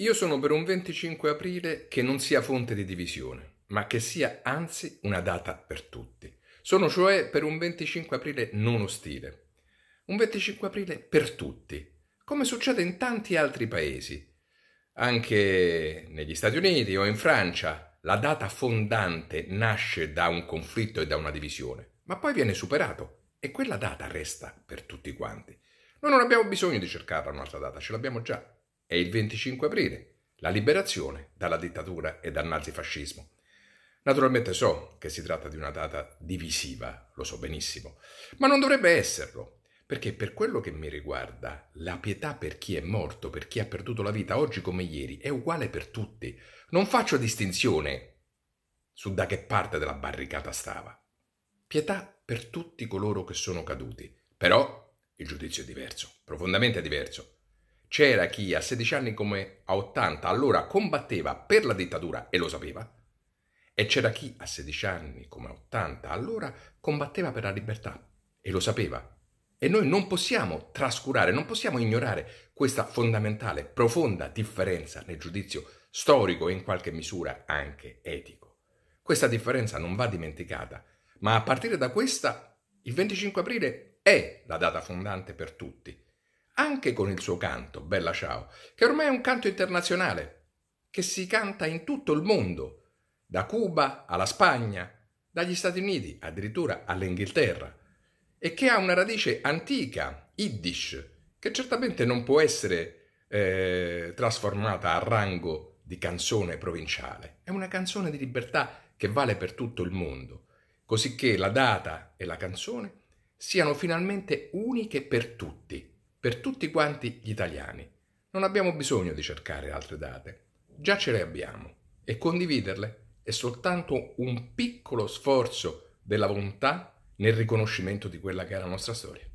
Io sono per un 25 aprile che non sia fonte di divisione, ma che sia anzi una data per tutti. Sono cioè per un 25 aprile non ostile. Un 25 aprile per tutti, come succede in tanti altri paesi. Anche negli Stati Uniti o in Francia la data fondante nasce da un conflitto e da una divisione, ma poi viene superato e quella data resta per tutti quanti. Noi non abbiamo bisogno di cercarla un'altra data, ce l'abbiamo già è il 25 aprile, la liberazione dalla dittatura e dal nazifascismo. Naturalmente so che si tratta di una data divisiva, lo so benissimo, ma non dovrebbe esserlo, perché per quello che mi riguarda, la pietà per chi è morto, per chi ha perduto la vita oggi come ieri, è uguale per tutti. Non faccio distinzione su da che parte della barricata stava. Pietà per tutti coloro che sono caduti, però il giudizio è diverso, profondamente diverso. C'era chi a 16 anni come a 80 allora combatteva per la dittatura e lo sapeva, e c'era chi a 16 anni come a 80 allora combatteva per la libertà e lo sapeva. E noi non possiamo trascurare, non possiamo ignorare questa fondamentale, profonda differenza nel giudizio storico e in qualche misura anche etico. Questa differenza non va dimenticata, ma a partire da questa il 25 aprile è la data fondante per tutti anche con il suo canto, Bella Ciao, che ormai è un canto internazionale, che si canta in tutto il mondo, da Cuba alla Spagna, dagli Stati Uniti addirittura all'Inghilterra, e che ha una radice antica, Yiddish, che certamente non può essere eh, trasformata a rango di canzone provinciale. È una canzone di libertà che vale per tutto il mondo, cosicché la data e la canzone siano finalmente uniche per tutti per tutti quanti gli italiani. Non abbiamo bisogno di cercare altre date, già ce le abbiamo e condividerle è soltanto un piccolo sforzo della volontà nel riconoscimento di quella che è la nostra storia.